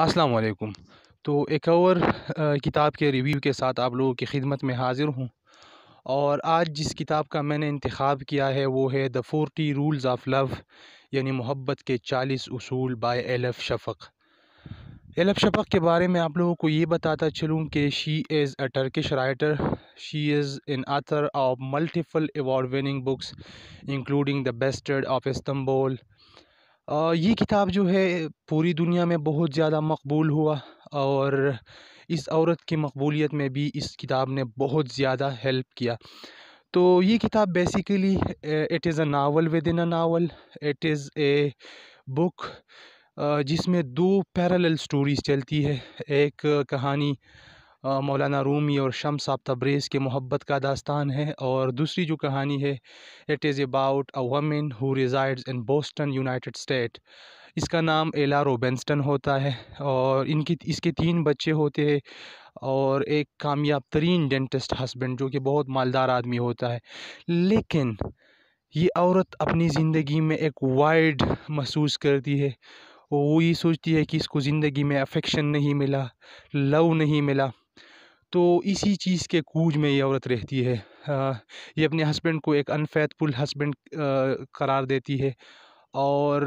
अस्सलाम वालेकुम तो एक और किताब के रिव्यू के साथ आप लोगों की खिदमत में हाज़िर हूँ और आज जिस किताब का मैंने इंतखब किया है वो है the forty rules of love यानी मोहब्बत के चालीस असूल by Elif Shafak Elif Shafak के बारे में आप लोगों को ये बताता चलूँ कि she is a Turkish writer she is an author of multiple award winning books including the bastard of Istanbul ये किताब जो है पूरी दुनिया में बहुत ज़्यादा मकबूल हुआ और इस औरत की मकबूलियत में भी इस किताब ने बहुत ज़्यादा हेल्प किया तो ये किताब basically it is a novel within a novel it is a book जिसमें दो पैरेलल स्टोरीज़ चलती है एक कहानी मौलाना रूमी और शम साहब तब्रेज़ के मोहब्बत का दास्तान है और दूसरी जो कहानी है it is about a women who resides in Boston United State इसका नाम एला रोबेंस्टन होता है और इनकी इसके तीन बच्चे होते हैं और एक कामयाब तरीन डेंटिस्ट हस्बैंड जो कि बहुत मालदार आदमी होता है लेकिन ये औरत अपनी ज़िंदगी में एक वाइड महसूस करती है वो ये सोचती है कि इसको ज़िंदगी में अफेक्शन नहीं मिला लव नहीं मिला तो इसी चीज़ के कूज में ये औरत रहती है ये अपने हस्बैंड को एक अनफैथफुल हस्बैंड करार देती है और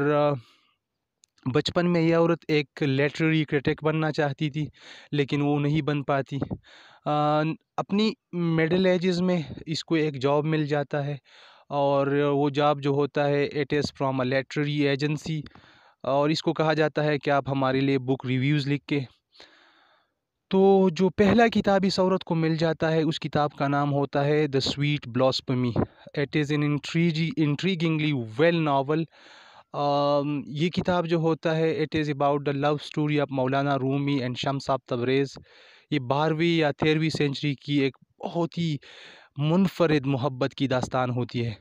बचपन में यह औरत एक लेटररी क्रिटिक बनना चाहती थी लेकिन वो नहीं बन पाती आ, अपनी मिडिल एजेस में इसको एक जॉब मिल जाता है और वो जॉब जो होता है it is from a literary agency और इसको कहा जाता है कि आप हमारे लिए बुक रिव्यूज़ लिख के तो जो पहला किताब इस औरत को मिल जाता है उस किताब का नाम होता है the sweet blasphemy it is an intrigue intriguingly well novel ये किताब जो होता है it is about the love story of Maulana Rumi and शम साहब तबरेज़ ये बारहवीं या तेरहवीं सेंचुरी की एक बहुत ही मुनफरद मोहब्बत की दास्तान होती है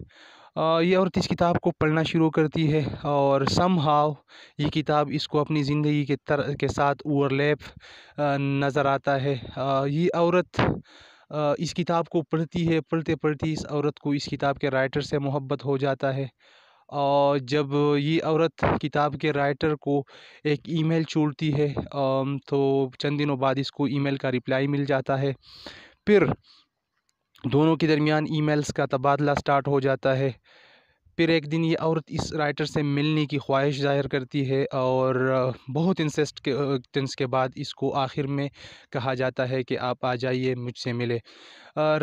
ये औरत इस किताब को पढ़ना शुरू करती है और सम हाव ये किताब इसको अपनी ज़िंदगी के तर के साथ ओवरलैप नज़र आता है ये औरत इस किताब को पढ़ती है पढ़ते पढ़ती इस औरत को इस किताब के राइटर से मोहब्बत हो जाता है और जब ये औरत किताब के राइटर को एक ईमेल छोड़ती है तो चंद दिनों बाद इसको ईमेल का रिप्लाई मिल जाता है फिर दोनों के दरमियान ईमेल्स का तबादला स्टार्ट हो जाता है फिर एक दिन ये औरत इस राइटर से मिलने की ख्वाहिश जाहिर करती है और बहुत इंसेस्ट के के बाद इसको आखिर में कहा जाता है कि आप आ जाइए मुझसे मिले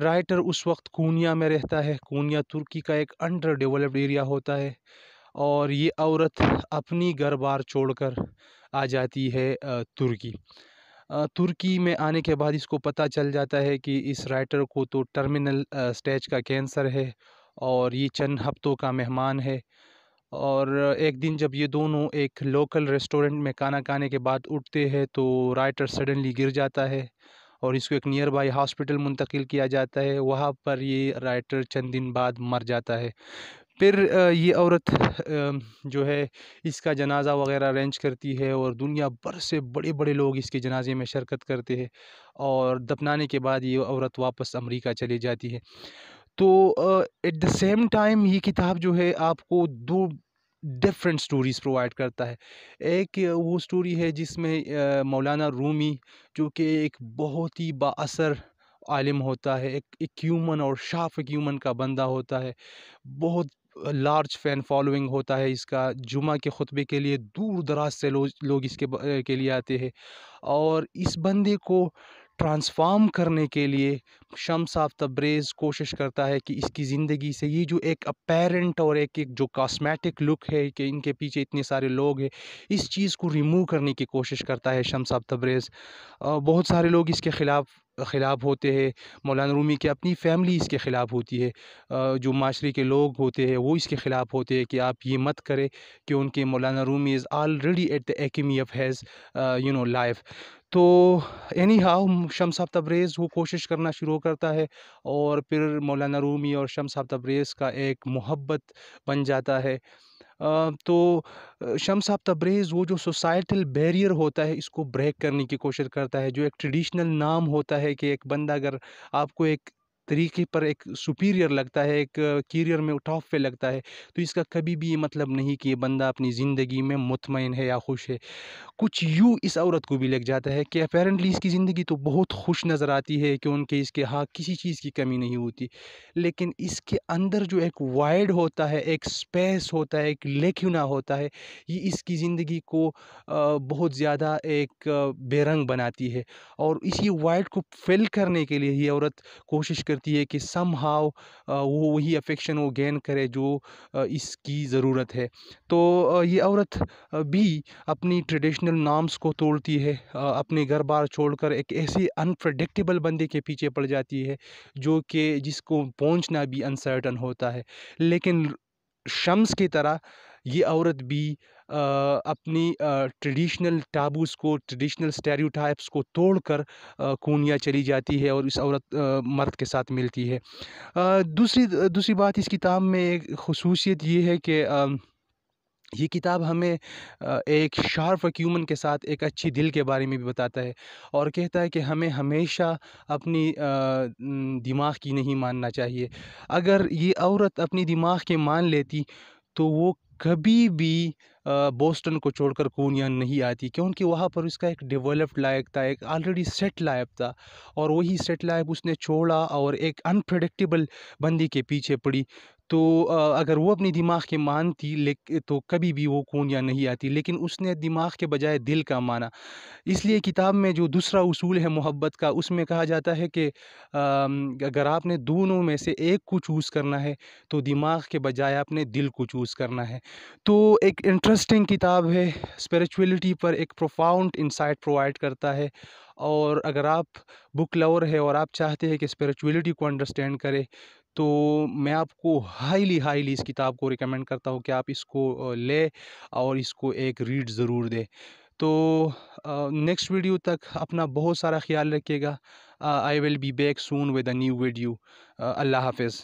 राइटर उस वक्त कूनिया में रहता है कूनिया तुर्की का एक अंडर डेवलप्ड एरिया होता है और ये औरत अपनी घर बार छोड़ आ जाती है तुर्की तुर्की में आने के बाद इसको पता चल जाता है कि इस राइटर को तो टर्मिनल स्टेज का कैंसर है और ये चंद हफ्तों का मेहमान है और एक दिन जब ये दोनों एक लोकल रेस्टोरेंट में खाना खाने के बाद उठते हैं तो राइटर सडनली गिर जाता है और इसको एक नियर बाई हॉस्पिटल मुंतकिल किया जाता है वहाँ पर ये राइटर चंद दिन बाद मर जाता है फिर ये औरत जो है इसका जनाजा वगैरह अरेंज करती है और दुनिया भर से बड़े बड़े लोग इसके जनाजे में शिरकत करते हैं और दफनाने के बाद ये औरत वापस अमेरिका चली जाती है तो एट द सेम टाइम ये किताब जो है आपको दो डिफरेंट स्टोरीज़ प्रोवाइड करता है एक वो स्टोरी है जिसमें मौलाना रूमी जो कि एक बहुत ही बासर आलिम होता है एक एक ह्यूमन और शाफ ह्यूमन का बंदा होता है बहुत लार्ज फ़ैन फॉलोइंग होता है इसका जुमा के ख़ुतबे के लिए दूर दराज से लोग लोग इसके के लिए आते हैं और इस बंदे को ट्रांसफार्म करने के लिए ऑफ तब्रेज़ कोशिश करता है कि इसकी ज़िंदगी से ये जो एक अपेरेंट और एक एक जो कॉस्मेटिक लुक है कि इनके पीछे इतने सारे लोग हैं इस चीज़ को रिमूव करने की कोशिश करता है ऑफ तब्रेज़ बहुत सारे लोग इसके ख़िलाफ़ ख़िलाफ़ होते हैं मौलाना रूमी की अपनी फैमिली इसके ख़िलाफ़ होती है जो माशरे के लोग होते हैं वो इसके ख़िलाफ़ होते हैं कि आप ये मत करें कि उनके Maulana Rumi is already at the acme of has you know life so anyhow Shams साहब वो कोशिश करना शुरू करता है और फिर मौलाना रूमी और शम्स साहब तब्रेज़ का एक मोहब्बत बन जाता है तो शम्स साहब वो जो सोसाइटल बैरियर होता है इसको ब्रेक करने की कोशिश करता है जो एक ट्रेडिशनल नाम होता है कि एक बंदा अगर आपको एक तरीके पर एक सुपीरियर लगता है एक कीरियर में टॉप पे लगता है तो इसका कभी भी ये मतलब नहीं कि ये बंदा अपनी ज़िंदगी में मुतमिन है या खुश है कुछ यूँ इस औरत को भी लग जाता है कि अपेरेंटली इसकी ज़िंदगी तो बहुत खुश नज़र आती है कि उनके इसके हाँ किसी चीज़ की कमी नहीं होती लेकिन इसके अंदर जो एक वाइड होता है एक स्पेस होता है एक लेखना होता है ये इसकी ज़िंदगी को बहुत ज़्यादा एक बेरंग बनाती है और इसी वाइड को फिल करने के लिए ये औरत कोशिश कर चाहती है कि सम हाउ वो वही अफेक्शन वो गेन करे जो इसकी ज़रूरत है तो ये औरत भी अपनी ट्रेडिशनल नाम्स को तोड़ती है अपने घर बार छोड़कर एक ऐसी अनप्रडिक्टेबल बंदे के पीछे पड़ जाती है जो कि जिसको पहुंचना भी अनसर्टन होता है लेकिन शम्स की तरह ये औरत भी आ, अपनी ट्रेडिशनल टाबूज़ को ट्रेडिशनल स्टेरियोटाइप्स को तोड़कर कोनिया चली जाती है और इस औरत आ, मर्द के साथ मिलती है आ, दूसरी दूसरी बात इस किताब में एक खसूसियत ये है कि ये किताब हमें एक शार्प वक्यूमन के साथ एक अच्छी दिल के बारे में भी बताता है और कहता है कि हमें हमेशा अपनी दिमाग की नहीं मानना चाहिए अगर ये औरत अपनी दिमाग के मान लेती तो वो कभी भी बोस्टन को छोड़कर कूनिया नहीं आती क्योंकि वहाँ पर उसका एक डेवलप्ड लाइफ था एक ऑलरेडी सेट लाइफ था और वही सेट लाइफ उसने छोड़ा और एक अनप्रडिक्टेबल बंदी के पीछे पड़ी तो अगर वो अपने दिमाग के मानती ले तो कभी भी वो कूनियाँ नहीं आती लेकिन उसने दिमाग के बजाय दिल का माना इसलिए किताब में जो दूसरा उसूल है मोहब्बत का उसमें कहा जाता है कि अगर आपने दोनों में से एक को चूज़ करना है तो दिमाग के बजाय आपने दिल को चूज़ करना है तो एक इंटरेस्टिंग किताब है स्परिचुअलिटी पर एक प्रोफाउंड इंसाइट प्रोवाइड करता है और अगर आप बुक लवर है और आप चाहते हैं कि स्पिरिचुअलिटी को अंडरस्टैंड करें तो मैं आपको हाईली हाईली इस किताब को रिकमेंड करता हूँ कि आप इसको ले और इसको एक रीड ज़रूर दें तो नेक्स्ट वीडियो तक अपना बहुत सारा ख्याल रखिएगा I will be back soon with a new video अल्लाह हाफिज़